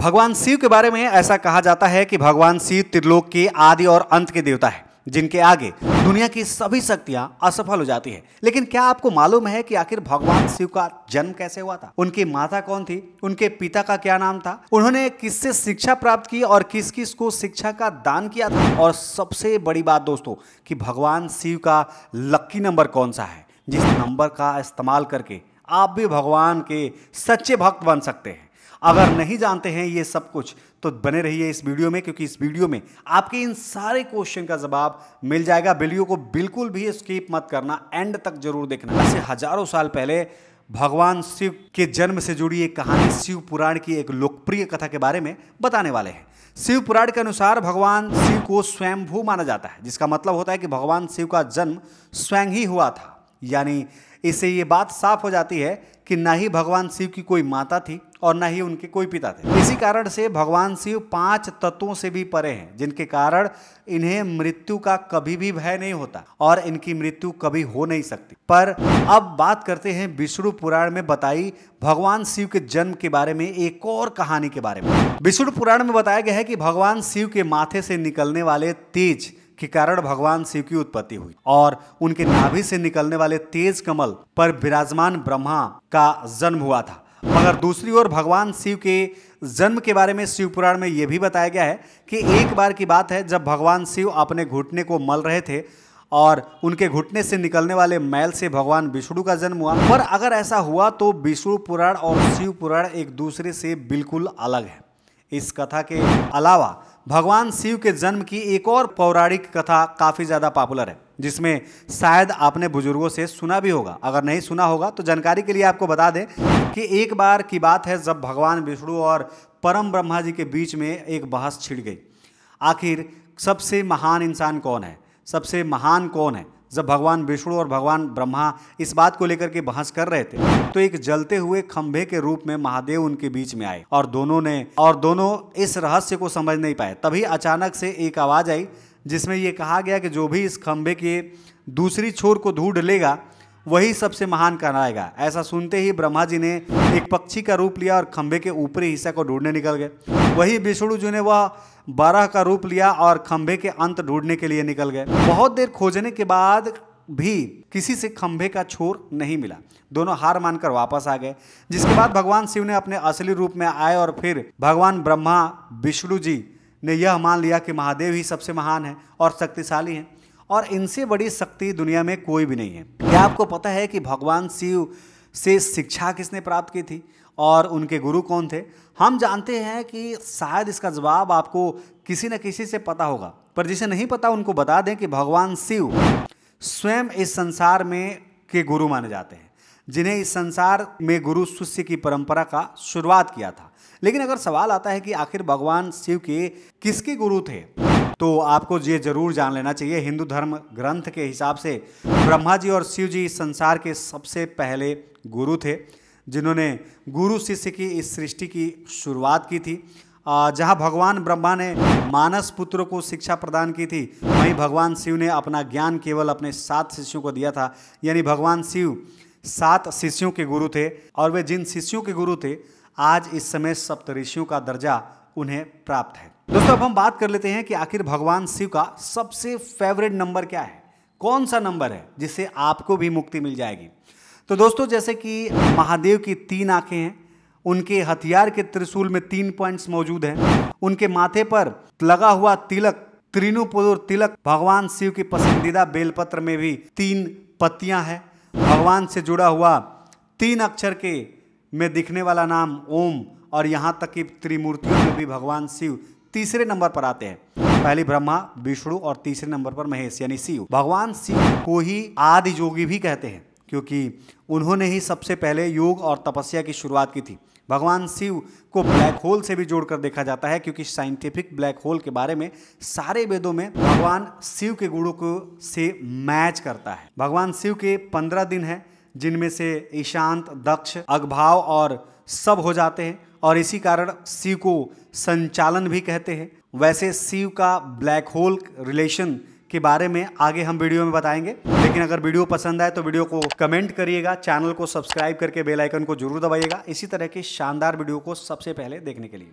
भगवान शिव के बारे में ऐसा कहा जाता है कि भगवान शिव त्रिलोक के आदि और अंत के देवता है जिनके आगे दुनिया की सभी शक्तियां असफल हो जाती है लेकिन क्या आपको मालूम है कि आखिर भगवान शिव का जन्म कैसे हुआ था उनकी माता कौन थी उनके पिता का क्या नाम था उन्होंने किससे शिक्षा प्राप्त की और किस किस को शिक्षा का दान किया था और सबसे बड़ी बात दोस्तों कि भगवान शिव का लक्की नंबर कौन सा है जिस नंबर का इस्तेमाल करके आप भी भगवान के सच्चे भक्त बन सकते हैं अगर नहीं जानते हैं ये सब कुछ तो बने रहिए इस वीडियो में क्योंकि इस वीडियो में आपके इन सारे क्वेश्चन का जवाब मिल जाएगा वीडियो को बिल्कुल भी स्किप मत करना एंड तक जरूर देखना ऐसे हजारों साल पहले भगवान शिव के जन्म से जुड़ी एक कहानी शिव पुराण की एक लोकप्रिय कथा के बारे में बताने वाले हैं शिव पुराण के अनुसार भगवान शिव को स्वयंभू माना जाता है जिसका मतलब होता है कि भगवान शिव का जन्म स्वयं ही हुआ था यानी इससे ये बात साफ हो जाती है कि न ही भगवान शिव की कोई माता थी और न ही उनके कोई पिता थे इसी कारण से भगवान शिव पांच तत्वों से भी परे हैं जिनके कारण इन्हें मृत्यु का कभी भी भय नहीं होता और इनकी मृत्यु कभी हो नहीं सकती पर अब बात करते हैं विष्णु पुराण में बताई भगवान शिव के जन्म के बारे में एक और कहानी के बारे में विष्णु पुराण में बताया गया है कि भगवान शिव के माथे से निकलने वाले तेज के कारण भगवान शिव की उत्पत्ति हुई और उनके नाभि से निकलने वाले तेज कमल पर विराजमान ब्रह्मा का जन्म हुआ था मगर दूसरी ओर भगवान शिव के जन्म के बारे में शिव पुराण में यह भी बताया गया है कि एक बार की बात है जब भगवान शिव अपने घुटने को मल रहे थे और उनके घुटने से निकलने वाले मैल से भगवान विष्णु का जन्म हुआ पर अगर ऐसा हुआ तो विष्णु पुराण और शिव पुराण एक दूसरे से बिल्कुल अलग है इस कथा के अलावा भगवान शिव के जन्म की एक और पौराणिक कथा काफ़ी ज़्यादा पॉपुलर है जिसमें शायद आपने बुजुर्गों से सुना भी होगा अगर नहीं सुना होगा तो जानकारी के लिए आपको बता दें कि एक बार की बात है जब भगवान विष्णु और परम ब्रह्मा जी के बीच में एक बहस छिड़ गई आखिर सबसे महान इंसान कौन है सबसे महान कौन है जब भगवान विष्णु और भगवान ब्रह्मा इस बात को लेकर के बहस कर रहे थे तो एक जलते हुए खंभे के रूप में महादेव उनके बीच में आए और दोनों ने और दोनों इस रहस्य को समझ नहीं पाए तभी अचानक से एक आवाज़ आई जिसमें यह कहा गया कि जो भी इस खंभे के दूसरी छोर को ढूंढ लेगा वही सबसे महान कहलाएगा ऐसा सुनते ही ब्रह्मा जी ने एक पक्षी का रूप लिया और खंभे के ऊपरी हिस्सा को ढूंढने निकल गए वही विष्णु जी ने वह बारह का रूप लिया और खंभे के अंत ढूंढने के लिए निकल गए बहुत देर खोजने के बाद भी किसी से खंभे का छोर नहीं मिला दोनों हार मानकर वापस आ गए जिसके बाद भगवान शिव ने अपने असली रूप में आए और फिर भगवान ब्रह्मा विष्णु जी ने यह मान लिया कि महादेव ही सबसे महान है और शक्तिशाली हैं और इनसे बड़ी शक्ति दुनिया में कोई भी नहीं है क्या आपको पता है कि भगवान शिव से शिक्षा किसने प्राप्त की थी और उनके गुरु कौन थे हम जानते हैं कि शायद इसका जवाब आपको किसी न किसी से पता होगा पर जिसे नहीं पता उनको बता दें कि भगवान शिव स्वयं इस संसार में के गुरु माने जाते हैं जिन्हें इस संसार में गुरु शिष्य की परंपरा का शुरुआत किया था लेकिन अगर सवाल आता है कि आखिर भगवान शिव के किसके गुरु थे तो आपको ये जरूर जान लेना चाहिए हिंदू धर्म ग्रंथ के हिसाब से ब्रह्मा जी और शिव जी संसार के सबसे पहले गुरु थे जिन्होंने गुरु शिष्य की इस सृष्टि की शुरुआत की थी जहाँ भगवान ब्रह्मा ने मानस पुत्र को शिक्षा प्रदान की थी वहीं भगवान शिव ने अपना ज्ञान केवल अपने सात शिष्यों को दिया था यानी भगवान शिव सात शिष्यों के गुरु थे और वे जिन शिष्यों के गुरु थे आज इस समय सप्तऋषियों का दर्जा उन्हें प्राप्त है दोस्तों अब हम बात कर लेते हैं कि आखिर भगवान शिव का सबसे फेवरेट नंबर क्या है कौन सा नंबर है जिससे आपको भी मुक्ति मिल जाएगी तो दोस्तों जैसे कि महादेव की तीन आंखें हैं उनके हथियार के त्रिशूल में तीन पॉइंट्स मौजूद हैं उनके माथे पर लगा हुआ तिलक त्रिनुपुर तिलक भगवान शिव की पसंदीदा बेलपत्र में भी तीन पत्तियां हैं भगवान से जुड़ा हुआ तीन अक्षर के में दिखने वाला नाम ओम और यहाँ तक कि त्रिमूर्तियों में भी भगवान शिव तीसरे नंबर पर आते हैं पहली ब्रह्मा विष्णु और तीसरे नंबर पर महेश यानी शिव भगवान शिव को ही आदि योगी भी कहते हैं क्योंकि उन्होंने ही सबसे पहले योग और तपस्या की शुरुआत की थी भगवान शिव को ब्लैक होल से भी जोड़कर देखा जाता है क्योंकि साइंटिफिक ब्लैक होल के बारे में सारे वेदों में भगवान शिव के गुणों को से मैच करता है भगवान शिव के पंद्रह दिन हैं जिनमें से ईशांत दक्ष अगभाव और सब हो जाते हैं और इसी कारण शिव को संचालन भी कहते हैं वैसे शिव का ब्लैक होल रिलेशन के बारे में आगे हम वीडियो में बताएंगे लेकिन अगर वीडियो पसंद आए तो वीडियो को कमेंट करिएगा चैनल को सब्सक्राइब करके बेल आइकन को जरूर दबाइएगा इसी तरह की शानदार वीडियो को सबसे पहले देखने के लिए